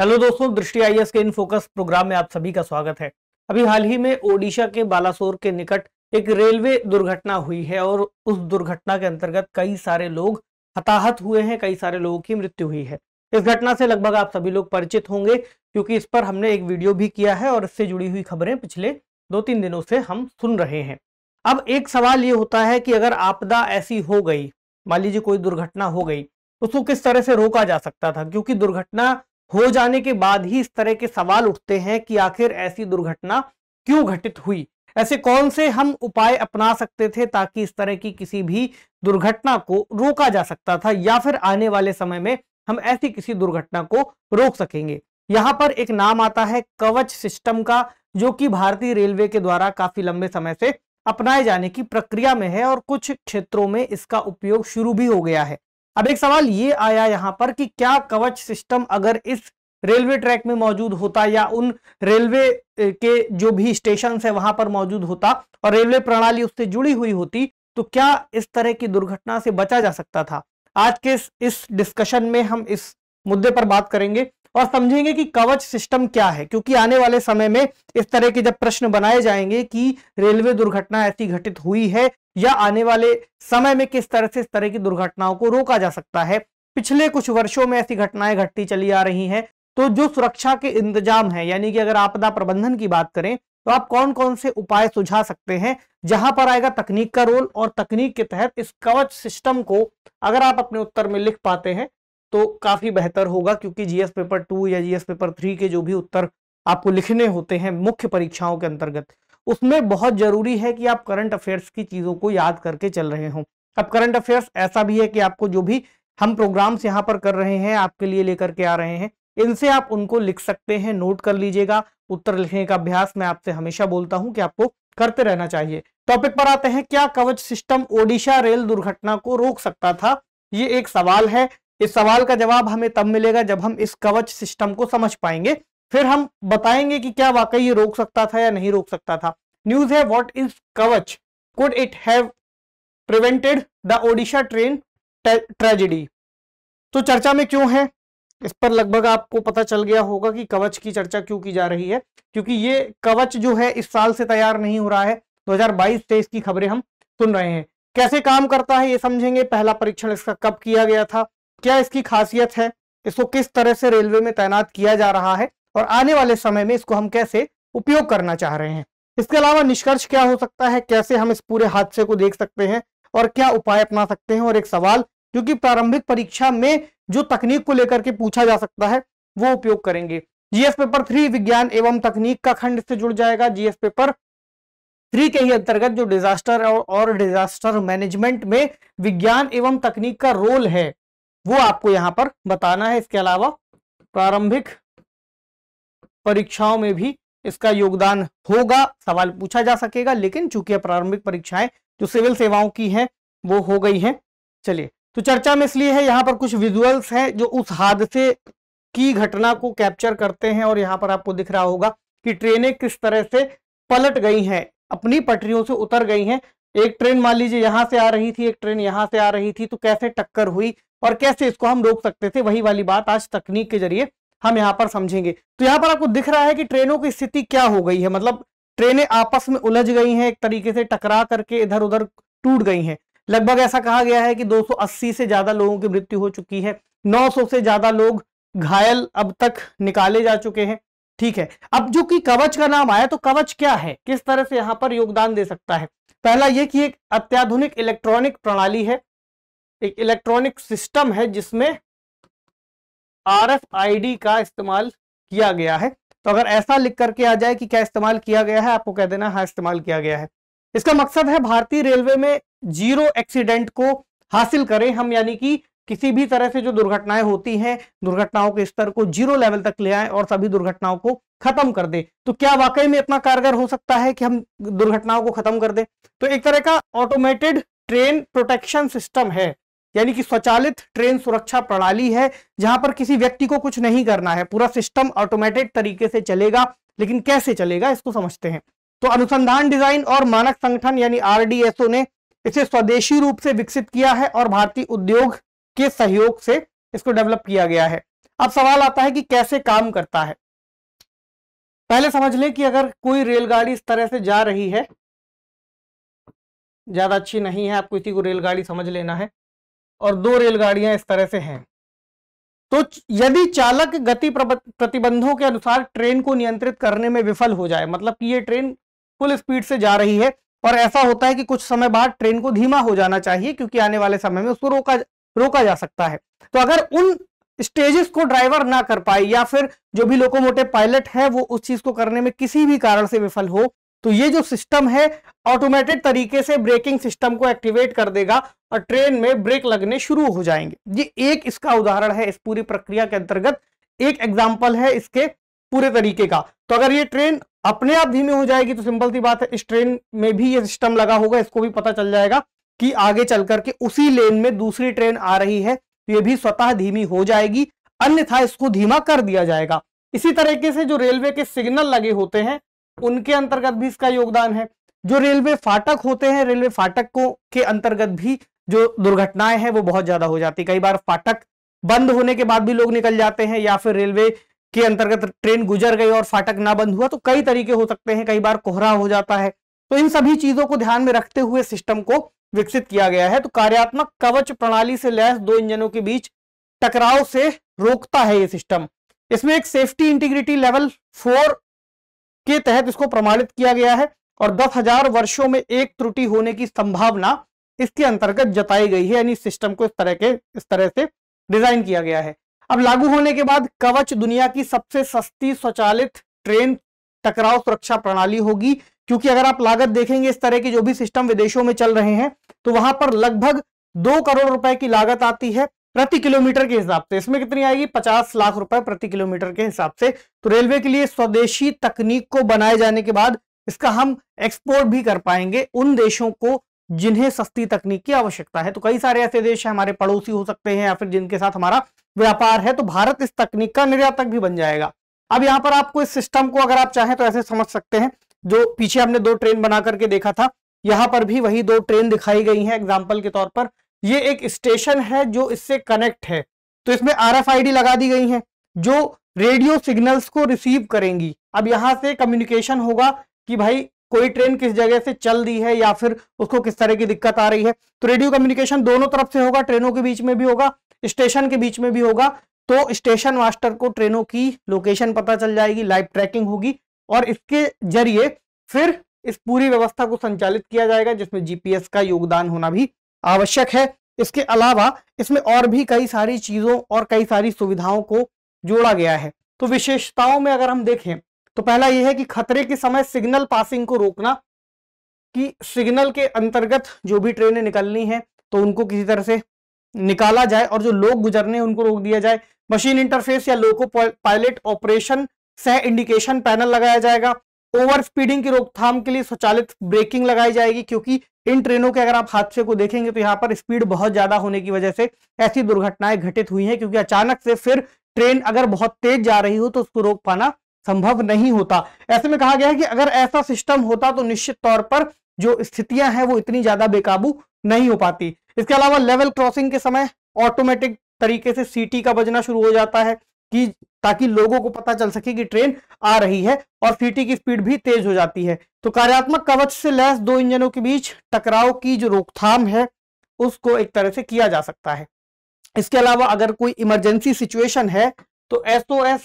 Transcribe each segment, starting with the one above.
hello दोस्तों दृष्टि आई के इन फोकस प्रोग्राम में आप सभी का स्वागत है अभी हाल ही में ओडिशा के बालासोर के निकट एक रेलवे दुर्घटना हुई है और उस दुर्घटना के अंतर्गत कई सारे लोग हताहत हुए हैं कई सारे लोगों की मृत्यु हुई है इस घटना से लगभग आप सभी लोग परिचित होंगे क्योंकि इस पर हमने एक वीडियो भी किया है और इससे जुड़ी हुई खबरें पिछले दो तीन दिनों से हम सुन रहे हैं अब एक सवाल ये होता है कि अगर आपदा ऐसी हो गई मान लीजिए कोई दुर्घटना हो गई उसको किस तरह से रोका जा सकता था क्योंकि दुर्घटना हो जाने के बाद ही इस तरह के सवाल उठते हैं कि आखिर ऐसी दुर्घटना क्यों घटित हुई ऐसे कौन से हम उपाय अपना सकते थे ताकि इस तरह की किसी भी दुर्घटना को रोका जा सकता था या फिर आने वाले समय में हम ऐसी किसी दुर्घटना को रोक सकेंगे यहाँ पर एक नाम आता है कवच सिस्टम का जो कि भारतीय रेलवे के द्वारा काफी लंबे समय से अपनाए जाने की प्रक्रिया में है और कुछ क्षेत्रों में इसका उपयोग शुरू भी हो गया है अब एक सवाल ये आया यहां पर कि क्या कवच सिस्टम अगर इस रेलवे ट्रैक में मौजूद होता या उन रेलवे के जो भी स्टेशन है वहां पर मौजूद होता और रेलवे प्रणाली उससे जुड़ी हुई होती तो क्या इस तरह की दुर्घटना से बचा जा सकता था आज के इस डिस्कशन में हम इस मुद्दे पर बात करेंगे और समझेंगे कि कवच सिस्टम क्या है क्योंकि आने वाले समय में इस तरह के जब प्रश्न बनाए जाएंगे कि रेलवे दुर्घटना ऐसी घटित हुई है या आने वाले समय में किस तरह से इस तरह की दुर्घटनाओं को रोका जा सकता है पिछले कुछ वर्षों में ऐसी घटनाएं घटती चली आ रही हैं तो जो सुरक्षा के इंतजाम है यानी कि अगर आपदा प्रबंधन की बात करें तो आप कौन कौन से उपाय सुझा सकते हैं जहां पर आएगा तकनीक का रोल और तकनीक के तहत इस कवच सिस्टम को अगर आप अपने उत्तर में लिख पाते हैं तो काफी बेहतर होगा क्योंकि जीएस पेपर टू या जीएस पेपर थ्री के जो भी उत्तर आपको लिखने होते हैं मुख्य परीक्षाओं के अंतर्गत उसमें बहुत जरूरी है कि आप करंट अफेयर्स की चीज़ों को याद करके चल रहे हो अब करंट अफेयर्स ऐसा भी है कि आपको जो भी हम प्रोग्राम्स यहाँ पर कर रहे हैं आपके लिए लेकर के आ रहे हैं इनसे आप उनको लिख सकते हैं नोट कर लीजिएगा उत्तर लिखने का अभ्यास मैं आपसे हमेशा बोलता हूं कि आपको करते रहना चाहिए टॉपिक पर आते हैं क्या कवच सिस्टम ओडिशा रेल दुर्घटना को रोक सकता था ये एक सवाल है इस सवाल का जवाब हमें तब मिलेगा जब हम इस कवच सिस्टम को समझ पाएंगे फिर हम बताएंगे कि क्या वाकई ये रोक सकता था या नहीं रोक सकता था न्यूज है what is Kavach could it have prevented the Odisha train tragedy तो चर्चा में क्यों है इस पर लगभग आपको पता चल गया होगा कि कवच की चर्चा क्यों की जा रही है क्योंकि ये कवच जो है इस साल से तैयार नहीं हो रहा है 2022 से इसकी खबरें हम सुन रहे हैं कैसे काम करता है ये समझेंगे पहला परीक्षण इसका कब किया गया था क्या इसकी खासियत है इसको किस तरह से रेलवे में तैनात किया जा रहा है और आने वाले समय में इसको हम कैसे उपयोग करना चाह रहे हैं इसके अलावा निष्कर्ष क्या हो सकता है कैसे हम इस पूरे हादसे को देख सकते हैं और क्या उपाय अपना सकते हैं और एक सवाल क्योंकि प्रारंभिक परीक्षा में जो तकनीक को लेकर के पूछा जा सकता है वो उपयोग करेंगे जीएस पेपर थ्री विज्ञान एवं तकनीक का खंड इससे जुड़ जाएगा जीएस पेपर थ्री के ही अंतर्गत जो डिजास्टर और डिजास्टर मैनेजमेंट में विज्ञान एवं तकनीक का रोल है वो आपको यहां पर बताना है इसके अलावा प्रारंभिक परीक्षाओं में भी इसका योगदान होगा सवाल पूछा जा सकेगा लेकिन चूंकि प्रारंभिक परीक्षाएं जो सिविल सेवाओं की है वो हो गई है चलिए तो चर्चा में इसलिए है यहाँ पर कुछ विजुअल्स हैं जो उस हादसे की घटना को कैप्चर करते हैं और यहाँ पर आपको दिख रहा होगा कि ट्रेनें किस तरह से पलट गई हैं अपनी पटरियों से उतर गई हैं एक ट्रेन मान लीजिए यहाँ से आ रही थी एक ट्रेन यहाँ से आ रही थी तो कैसे टक्कर हुई और कैसे इसको हम रोक सकते थे वही वाली बात आज तकनीक के जरिए हम यहाँ पर समझेंगे तो यहाँ पर आपको दिख रहा है कि ट्रेनों की स्थिति क्या हो गई है मतलब ट्रेनें आपस में उलझ गई हैं एक तरीके से टकरा करके इधर उधर टूट गई हैं लगभग ऐसा कहा गया है कि 280 से ज्यादा लोगों की मृत्यु हो चुकी है 900 से ज्यादा लोग घायल अब तक निकाले जा चुके हैं ठीक है अब जो कि कवच का नाम आया तो कवच क्या है किस तरह से यहां पर योगदान दे सकता है पहला यह कि एक अत्याधुनिक इलेक्ट्रॉनिक प्रणाली है एक इलेक्ट्रॉनिक सिस्टम है जिसमें आर का इस्तेमाल किया गया है तो अगर ऐसा लिख करके आ जाए कि क्या इस्तेमाल किया गया है आपको कह देना हाँ इस्तेमाल किया गया है इसका मकसद है भारतीय रेलवे में जीरो एक्सीडेंट को हासिल करें हम यानी कि किसी भी तरह से जो दुर्घटनाएं होती हैं दुर्घटनाओं के स्तर को जीरो लेवल तक ले आए और सभी दुर्घटनाओं को खत्म कर दे तो क्या वाकई में इतना कारगर हो सकता है कि हम दुर्घटनाओं को खत्म कर दे तो एक तरह का ऑटोमेटेड ट्रेन प्रोटेक्शन सिस्टम है यानी कि स्वचालित ट्रेन सुरक्षा प्रणाली है जहां पर किसी व्यक्ति को कुछ नहीं करना है पूरा सिस्टम ऑटोमेटेड तरीके से चलेगा लेकिन कैसे चलेगा इसको समझते हैं तो अनुसंधान डिजाइन और मानक संगठन यानी आरडीएसओ ने इसे स्वदेशी रूप से विकसित किया है और भारतीय उद्योग के सहयोग से इसको डेवलप किया गया है अब सवाल आता है कि कैसे काम करता है पहले समझ लें कि अगर कोई रेलगाड़ी इस तरह से जा रही है ज्यादा अच्छी नहीं है आपको इसी को रेलगाड़ी समझ लेना है और दो रेलगाड़ियां इस तरह से हैं तो यदि चालक गति प्रतिबंधों के अनुसार ट्रेन को नियंत्रित करने में विफल हो जाए मतलब कि ये ट्रेन फुल स्पीड से जा रही है और ऐसा होता है कि कुछ समय बाद ट्रेन को धीमा हो जाना चाहिए क्योंकि आने वाले समय में उसको रोका रोका जा सकता है तो अगर उन स्टेजेस को ड्राइवर ना कर पाए या फिर जो भी लोकोमोटिव पायलट है वो उस चीज को करने में किसी भी कारण से विफल हो तो ये जो सिस्टम है ऑटोमेटेड तरीके से ब्रेकिंग सिस्टम को एक्टिवेट कर देगा और ट्रेन में ब्रेक लगने शुरू हो जाएंगे ये एक इसका उदाहरण है इस पूरी प्रक्रिया के अंतर्गत एक एग्जाम्पल है इसके पूरे तरीके का तो अगर ये ट्रेन अपने आप धीमे हो जाएगी तो सिंपल सी बात है इस ट्रेन में भी ये सिस्टम लगा होगा इसको भी पता चल जाएगा कि आगे चल करके उसी लेन में दूसरी ट्रेन आ रही है तो ये भी स्वतः धीमी हो जाएगी अन्यथा इसको धीमा कर दिया जाएगा इसी तरीके से जो रेलवे के सिग्नल लगे होते हैं उनके अंतर्गत भी इसका योगदान है जो रेलवे फाटक होते हैं रेलवे फाटक को के अंतर्गत भी जो दुर्घटनाएं हैं वो बहुत ज्यादा हो जाती कई बार फाटक बंद होने के बाद भी लोग निकल जाते हैं या फिर रेलवे के अंतर्गत ट्रेन गुजर गई और फाटक ना बंद हुआ तो कई तरीके हो सकते हैं कई बार कोहरा हो जाता है तो इन सभी चीजों को ध्यान में रखते हुए सिस्टम को विकसित किया गया है तो कार्यात्मक कवच प्रणाली से लैस दो इंजनों के बीच टकराव से रोकता है ये सिस्टम इसमें एक सेफ्टी इंटीग्रिटी लेवल फोर के तहत इसको प्रमाणित किया गया है और दस हजार वर्षों में एक त्रुटि होने की संभावना इसके अंतर्गत जताई गई है यानी सिस्टम को इस तरह के इस तरह से डिजाइन किया गया है अब लागू होने के बाद कवच दुनिया की सबसे सस्ती स्वचालित ट्रेन टकराव सुरक्षा प्रणाली होगी क्योंकि अगर आप लागत देखेंगे इस तरह के जो भी सिस्टम विदेशों में चल रहे हैं तो वहां पर लगभग दो करोड़ रुपए की लागत आती है प्रति किलोमीटर के हिसाब से इसमें कितनी आएगी पचास लाख रुपए प्रति किलोमीटर के हिसाब से तो रेलवे के लिए स्वदेशी तकनीक को बनाए जाने के बाद इसका हम एक्सपोर्ट भी कर पाएंगे उन देशों को जिन्हें सस्ती तकनीक की आवश्यकता है तो कई सारे ऐसे देश हमारे पड़ोसी हो सकते हैं या फिर जिनके साथ हमारा व्यापार है तो भारत इस तकनीक का निर्यातक भी बन जाएगा अब यहां पर आपको इस सिस्टम को अगर आप चाहें तो ऐसे समझ सकते हैं जो पीछे हमने दो ट्रेन बना करके देखा था यहां पर भी वही दो ट्रेन दिखाई गई है एग्जाम्पल के तौर पर ये एक स्टेशन है जो इससे कनेक्ट है तो इसमें आर लगा दी गई है जो रेडियो सिग्नल्स को रिसीव करेंगी अब यहां से कम्युनिकेशन होगा कि भाई कोई ट्रेन किस जगह से चल दी है या फिर उसको किस तरह की दिक्कत आ रही है तो रेडियो कम्युनिकेशन दोनों तरफ से होगा ट्रेनों के बीच में भी होगा स्टेशन के बीच में भी होगा तो स्टेशन मास्टर को ट्रेनों की लोकेशन पता चल जाएगी लाइव ट्रैकिंग होगी और इसके जरिए फिर इस पूरी व्यवस्था को संचालित किया जाएगा जिसमें जीपीएस का योगदान होना भी आवश्यक है इसके अलावा इसमें और भी कई सारी चीजों और कई सारी सुविधाओं को जोड़ा गया है तो विशेषताओं में अगर हम देखें तो पहला यह है कि खतरे के समय सिग्नल पासिंग को रोकना कि सिग्नल के अंतर्गत जो भी ट्रेनें निकलनी है तो उनको किसी तरह से निकाला जाए और जो लोग गुजरने उनको रोक दिया जाए मशीन इंटरफेस या लोको पायलट ऑपरेशन सह इंडिकेशन पैनल लगाया जाएगा ओवर स्पीडिंग की रोकथाम के लिए स्वचालित ब्रेकिंग लगाई जाएगी क्योंकि इन ट्रेनों के अगर आप हादसे को देखेंगे तो यहाँ पर स्पीड बहुत ज्यादा होने की वजह से ऐसी दुर्घटनाएं घटित हुई हैं क्योंकि अचानक से फिर ट्रेन अगर बहुत तेज जा रही हो तो उसको रोक पाना संभव नहीं होता ऐसे में कहा गया है कि अगर ऐसा सिस्टम होता तो निश्चित तौर पर जो स्थितियां हैं वो इतनी ज्यादा बेकाबू नहीं हो पाती इसके अलावा लेवल क्रॉसिंग के समय ऑटोमेटिक तरीके से सीटी का बजना शुरू हो जाता है कि ताकि लोगों को पता चल सके कि ट्रेन आ रही है और सीटी की स्पीड भी तेज हो जाती है तो कार्यात्मक कवच से लैस दो इंजनों के बीच टकराव की जो रोकथाम है उसको एक तरह से किया जा सकता है इसके अलावा अगर कोई इमरजेंसी सिचुएशन है तो एसओएस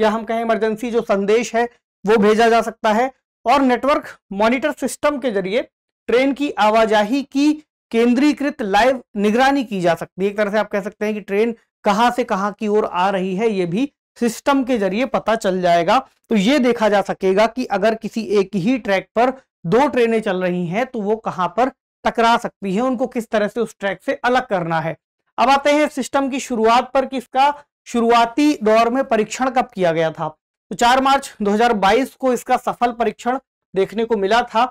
या हम कहें इमरजेंसी जो संदेश है वो भेजा जा सकता है और नेटवर्क मॉनिटर सिस्टम के जरिए ट्रेन की आवाजाही की केंद्रीकृत लाइव निगरानी की जा सकती है एक तरह से आप कह सकते हैं कि ट्रेन कहां से कहां की ओर आ रही है ये भी सिस्टम के जरिए पता चल जाएगा तो ये देखा जा सकेगा कि अगर किसी एक ही ट्रैक पर दो ट्रेनें चल रही हैं तो वो कहां पर टकरा सकती है उनको किस तरह से उस ट्रैक से अलग करना है अब आते हैं सिस्टम की शुरुआत पर किसका शुरुआती दौर में परीक्षण कब किया गया था तो 4 मार्च 2022 को इसका सफल परीक्षण देखने को मिला था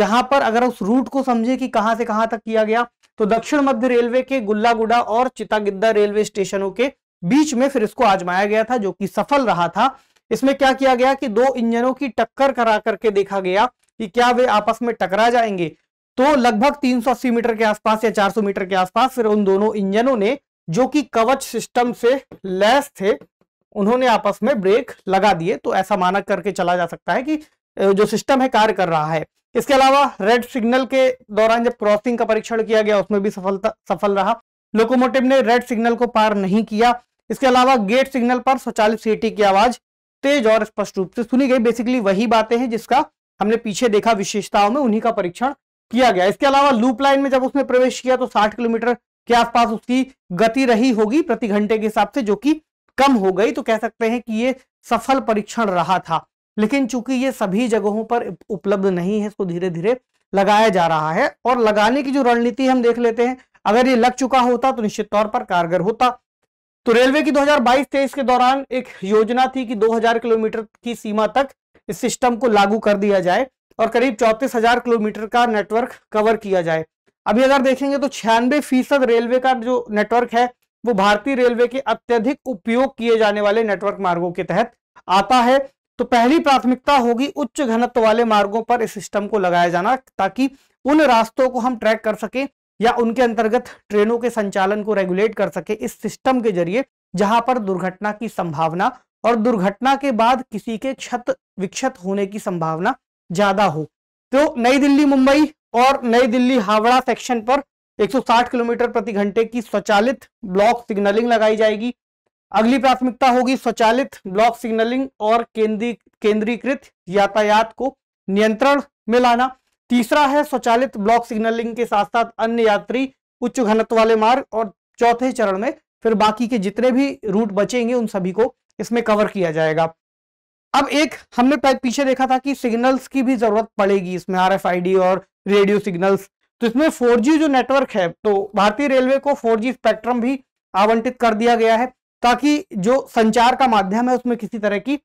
जहां पर अगर उस रूट को समझे कि कहां से कहां तक किया गया तो दक्षिण मध्य रेलवे के गुल्लागुडा और चितागिद्दा रेलवे स्टेशनों के बीच में फिर इसको आजमाया गया था जो कि सफल रहा था इसमें क्या किया गया कि दो इंजनों की टक्कर करा करके देखा गया कि क्या वे आपस में टकरा जाएंगे तो लगभग 380 मीटर के आसपास या 400 मीटर के आसपास फिर उन दोनों इंजनों ने जो कि कवच सिस्टम से लैस थे उन्होंने आपस में ब्रेक लगा दिए तो ऐसा माना करके चला जा सकता है कि जो सिस्टम है कार्य कर रहा है इसके अलावा रेड सिग्नल के दौरान जब क्रॉसिंग का परीक्षण किया गया उसमें भी सफलता सफल रहा लोकोमोटिव ने रेड सिग्नल को पार नहीं किया इसके अलावा गेट सिग्नल पर स्वचालित सीटी की आवाज तेज और स्पष्ट रूप से सुनी गई बेसिकली वही बातें हैं जिसका हमने पीछे देखा विशेषताओं में उन्हीं का परीक्षण किया गया इसके अलावा लूप लाइन में जब उसने प्रवेश किया तो 60 किलोमीटर के आसपास उसकी गति रही होगी प्रति घंटे के हिसाब से जो कि कम हो गई तो कह सकते हैं कि ये सफल परीक्षण रहा था लेकिन चूंकि ये सभी जगहों पर उपलब्ध नहीं है इसको धीरे धीरे लगाया जा रहा है और लगाने की जो रणनीति हम देख लेते हैं अगर ये लग चुका होता तो निश्चित तौर पर कारगर होता तो रेलवे की 2022-23 के दौरान एक योजना थी कि 2000 किलोमीटर की सीमा तक इस सिस्टम को लागू कर दिया जाए और करीब चौंतीस हजार किलोमीटर का नेटवर्क कवर किया जाए अभी अगर देखेंगे तो छियानवे फीसद रेलवे का जो नेटवर्क है वो भारतीय रेलवे के अत्यधिक उपयोग किए जाने वाले नेटवर्क मार्गों के तहत आता है तो पहली प्राथमिकता होगी उच्च घनत्व वाले मार्गों पर इस सिस्टम को लगाया जाना ताकि उन रास्तों को हम ट्रैक कर सके या उनके अंतर्गत ट्रेनों के संचालन को रेगुलेट कर सके इस सिस्टम के जरिए जहां पर दुर्घटना की संभावना और दुर्घटना के बाद किसी के क्षत विक्षत होने की संभावना ज्यादा हो तो नई दिल्ली मुंबई और नई दिल्ली हावड़ा सेक्शन पर 160 किलोमीटर प्रति घंटे की स्वचालित ब्लॉक सिग्नलिंग लगाई जाएगी अगली प्राथमिकता होगी स्वचालित ब्लॉक सिग्नलिंग और केंद्रीय केंद्रीकृत यातायात को नियंत्रण में लाना तीसरा है स्वचालित ब्लॉक सिग्नलिंग के साथ साथ अन्य यात्री उच्च घनत्व वाले मार्ग और चौथे चरण में फिर बाकी के जितने भी रूट बचेंगे उन सभी को इसमें कवर किया जाएगा अब एक हमने पीछे देखा था कि सिग्नल्स की भी जरूरत पड़ेगी इसमें आर और रेडियो सिग्नल्स तो इसमें 4G जो नेटवर्क है तो भारतीय रेलवे को 4G स्पेक्ट्रम भी आवंटित कर दिया गया है ताकि जो संचार का माध्यम है उसमें किसी तरह की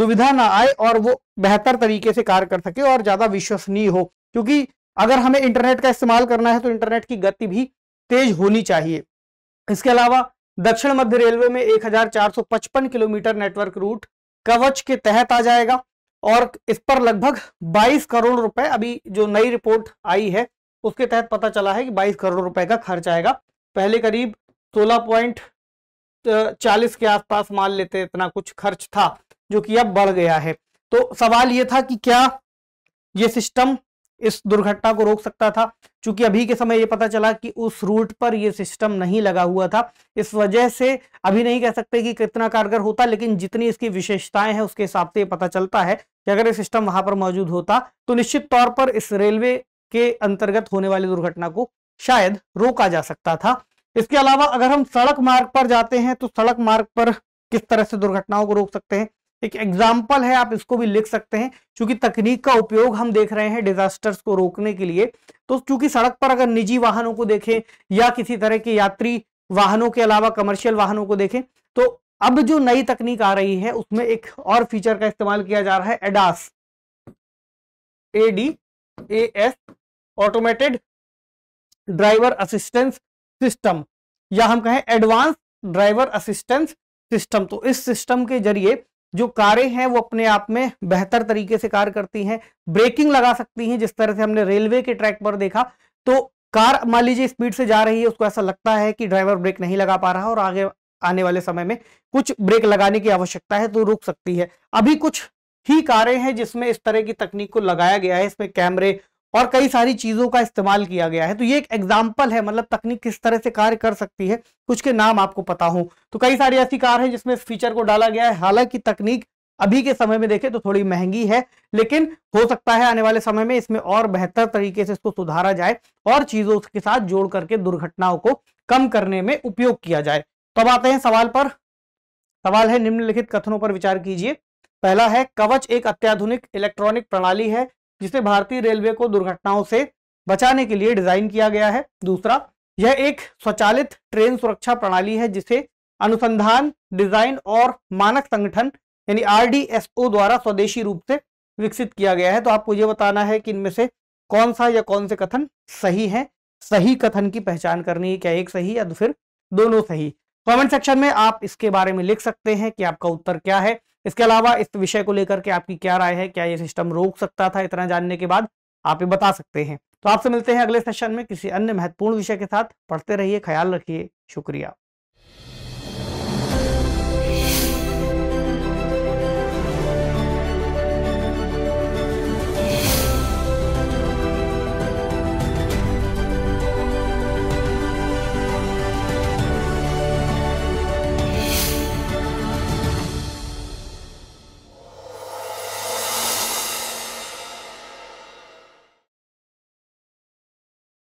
दुविधा ना आए और वो बेहतर तरीके से कार्य कर सके और ज्यादा विश्वसनीय हो क्योंकि अगर हमें इंटरनेट का इस्तेमाल करना है तो इंटरनेट की गति भी तेज होनी चाहिए इसके अलावा दक्षिण मध्य रेलवे में 1455 किलोमीटर नेटवर्क रूट कवच के तहत आ जाएगा और इस पर लगभग 22 करोड़ रुपए अभी जो नई रिपोर्ट आई है उसके तहत पता चला है कि 22 करोड़ रुपए का खर्च आएगा पहले करीब सोलह पॉइंट चालीस के आसपास मान लेते इतना कुछ खर्च था जो कि अब बढ़ गया है तो सवाल ये था कि क्या ये सिस्टम इस दुर्घटना को रोक सकता था क्योंकि अभी के समय ये पता चला कि उस रूट पर यह सिस्टम नहीं लगा हुआ था इस वजह से अभी नहीं कह सकते कि कितना कारगर होता लेकिन जितनी इसकी विशेषताएं हैं उसके हिसाब से पता चलता है कि अगर ये सिस्टम वहां पर मौजूद होता तो निश्चित तौर पर इस रेलवे के अंतर्गत होने वाली दुर्घटना को शायद रोका जा सकता था इसके अलावा अगर हम सड़क मार्ग पर जाते हैं तो सड़क मार्ग पर किस तरह से दुर्घटनाओं को रोक सकते हैं एक एग्जाम्पल है आप इसको भी लिख सकते हैं क्योंकि तकनीक का उपयोग हम देख रहे हैं डिजास्टर्स को रोकने के लिए तो चूंकि सड़क पर अगर निजी वाहनों को देखें या किसी तरह के यात्री वाहनों के अलावा कमर्शियल वाहनों को देखें तो अब जो नई तकनीक आ रही है उसमें एक और फीचर का इस्तेमाल किया जा रहा है ADAS D A S automated driver assistance system या हम कहें एडवांस ड्राइवर असिस्टेंस सिस्टम तो इस सिस्टम के जरिए जो कारें हैं वो अपने आप में बेहतर तरीके से कार्य करती हैं ब्रेकिंग लगा सकती हैं जिस तरह से हमने रेलवे के ट्रैक पर देखा तो कार मान लीजिए स्पीड से जा रही है उसको ऐसा लगता है कि ड्राइवर ब्रेक नहीं लगा पा रहा और आगे आने वाले समय में कुछ ब्रेक लगाने की आवश्यकता है तो रुक सकती है अभी कुछ ही कारें हैं जिसमें इस तरह की तकनीक को लगाया गया है इसमें कैमरे और कई सारी चीजों का इस्तेमाल किया गया है तो ये एक एग्जाम्पल है मतलब तकनीक किस तरह से कार्य कर सकती है कुछ के नाम आपको पता हो तो कई सारी ऐसी कार है जिसमें इस फीचर को डाला गया है हालांकि तकनीक अभी के समय में देखें तो थोड़ी महंगी है लेकिन हो सकता है आने वाले समय में इसमें और बेहतर तरीके से इसको सुधारा जाए और चीजों के साथ जोड़ करके दुर्घटनाओं को कम करने में उपयोग किया जाए तो अब आते हैं सवाल पर सवाल है निम्नलिखित कथनों पर विचार कीजिए पहला है कवच एक अत्याधुनिक इलेक्ट्रॉनिक प्रणाली है जिसे भारतीय रेलवे को दुर्घटनाओं से बचाने के लिए डिजाइन किया गया है दूसरा यह एक स्वचालित ट्रेन सुरक्षा प्रणाली है जिसे अनुसंधान डिजाइन और मानक संगठन यानी आरडीएसओ द्वारा स्वदेशी रूप से विकसित किया गया है तो आपको यह बताना है कि इनमें से कौन सा या कौन से कथन सही है सही कथन की पहचान करनी है क्या एक सही या फिर दोनों सही कमेंट सेक्शन में आप इसके बारे में लिख सकते हैं कि आपका उत्तर क्या है इसके अलावा इस विषय को लेकर के आपकी क्या राय है क्या ये सिस्टम रोक सकता था इतना जानने के बाद आप ये बता सकते हैं तो आपसे मिलते हैं अगले सेशन में किसी अन्य महत्वपूर्ण विषय के साथ पढ़ते रहिए ख्याल रखिए शुक्रिया